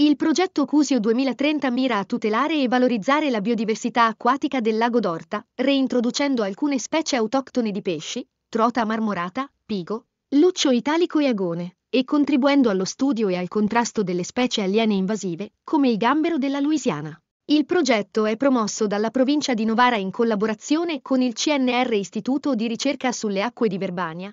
Il progetto Cusio 2030 mira a tutelare e valorizzare la biodiversità acquatica del lago d'Orta, reintroducendo alcune specie autoctone di pesci, trota marmorata, pigo, luccio italico e agone, e contribuendo allo studio e al contrasto delle specie aliene invasive, come il gambero della Louisiana. Il progetto è promosso dalla provincia di Novara in collaborazione con il CNR Istituto di ricerca sulle acque di Verbania.